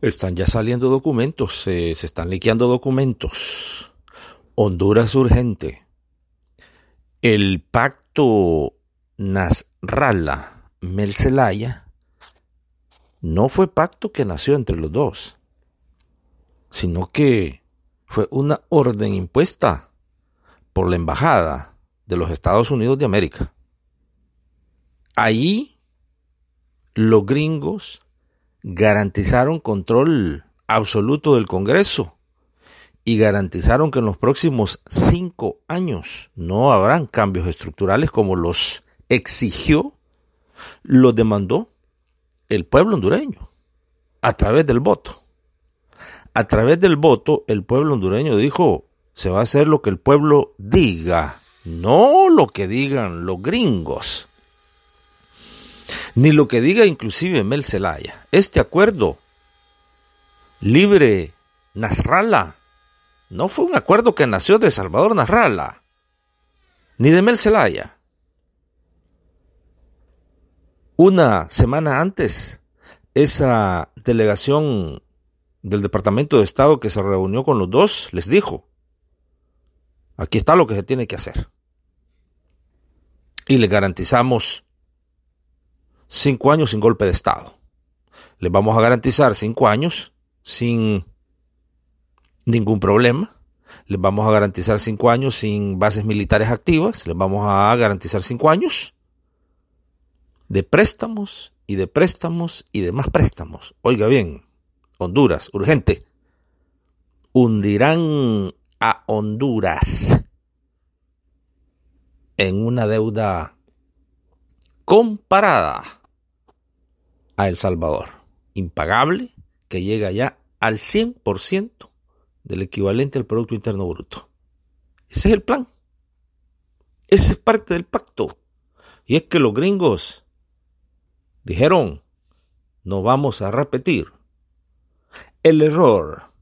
Están ya saliendo documentos, se están liqueando documentos. Honduras urgente. El pacto nasralla melcelaya no fue pacto que nació entre los dos, sino que fue una orden impuesta por la Embajada de los Estados Unidos de América. Ahí los gringos garantizaron control absoluto del Congreso y garantizaron que en los próximos cinco años no habrán cambios estructurales como los exigió, los demandó el pueblo hondureño a través del voto. A través del voto el pueblo hondureño dijo, se va a hacer lo que el pueblo diga, no lo que digan los gringos ni lo que diga inclusive Mel Zelaya. Este acuerdo libre Nasralla no fue un acuerdo que nació de Salvador Nasralla, ni de Mel Zelaya. Una semana antes, esa delegación del Departamento de Estado que se reunió con los dos les dijo, aquí está lo que se tiene que hacer. Y le garantizamos cinco años sin golpe de Estado. Les vamos a garantizar cinco años sin ningún problema. Les vamos a garantizar cinco años sin bases militares activas. Les vamos a garantizar cinco años de préstamos y de préstamos y de más préstamos. Oiga bien, Honduras, urgente. Hundirán a Honduras en una deuda comparada a El Salvador, impagable, que llega ya al 100% del equivalente al Producto Interno Bruto. Ese es el plan. Ese es parte del pacto. Y es que los gringos dijeron, no vamos a repetir el error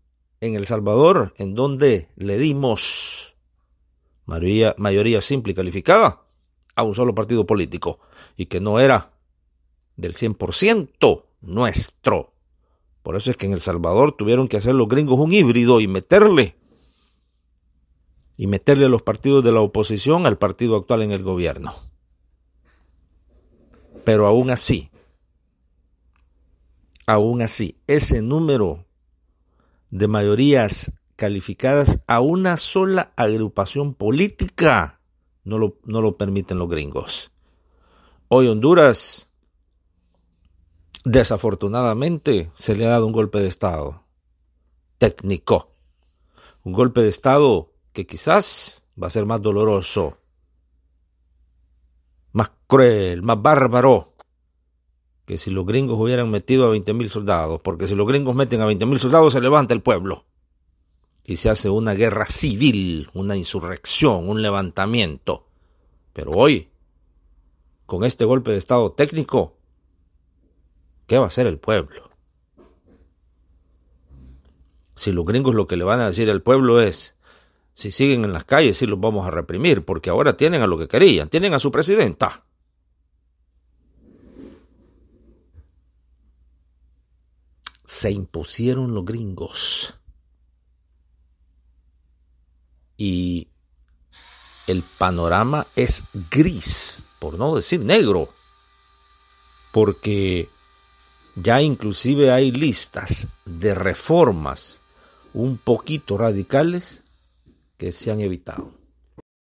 en El Salvador, en donde le dimos mayoría, mayoría simple y calificada a un solo partido político y que no era del 100% nuestro. Por eso es que en El Salvador tuvieron que hacer los gringos un híbrido y meterle y meterle a los partidos de la oposición al partido actual en el gobierno. Pero aún así, aún así, ese número de mayorías calificadas a una sola agrupación política no lo, no lo permiten los gringos. Hoy Honduras Desafortunadamente se le ha dado un golpe de Estado técnico. Un golpe de Estado que quizás va a ser más doloroso, más cruel, más bárbaro que si los gringos hubieran metido a 20.000 soldados, porque si los gringos meten a 20.000 soldados se levanta el pueblo y se hace una guerra civil, una insurrección, un levantamiento. Pero hoy, con este golpe de Estado técnico, ¿Qué va a hacer el pueblo? Si los gringos lo que le van a decir al pueblo es, si siguen en las calles, sí los vamos a reprimir, porque ahora tienen a lo que querían, tienen a su presidenta. Se impusieron los gringos. Y el panorama es gris, por no decir negro, porque ya inclusive hay listas de reformas un poquito radicales que se han evitado.